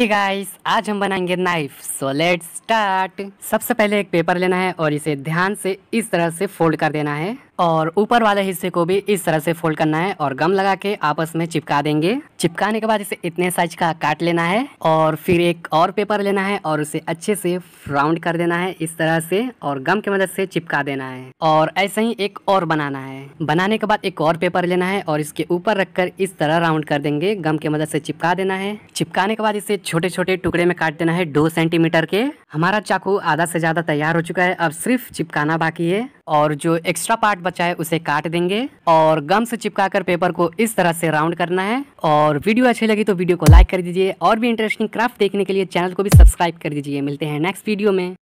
guys आज हम बनाएंगे नाइफ सो लेट स्टार्ट सबसे पहले एक पेपर लेना है और इसे ध्यान से इस तरह से फोल्ड कर देना है और ऊपर वाले हिस्से को भी इस तरह से फोल्ड करना है और गम लगा के आपस में चिपका देंगे चिपकाने के बाद इसे इतने साइज का काट लेना है और फिर एक और पेपर लेना है और उसे अच्छे से राउंड कर देना है इस तरह से और गम की मदद से चिपका देना है और ऐसे ही एक और बनाना है बनाने के बाद एक और पेपर लेना है और इसके ऊपर रखकर इस तरह राउंड कर देंगे गम की मदद से चिपका देना है चिपकाने के बाद इसे छोटे छोटे टुकड़े में काट देना है दो सेंटीमीटर के हमारा चाकू आधा से ज़्यादा तैयार हो चुका है अब सिर्फ चिपकाना बाकी है और जो एक्स्ट्रा पार्ट बचा है उसे काट देंगे और गम से चिपकाकर पेपर को इस तरह से राउंड करना है और वीडियो अच्छी लगी तो वीडियो को लाइक कर दीजिए और भी इंटरेस्टिंग क्राफ्ट देखने के लिए चैनल को भी सब्सक्राइब कर दीजिए मिलते हैं नेक्स्ट वीडियो में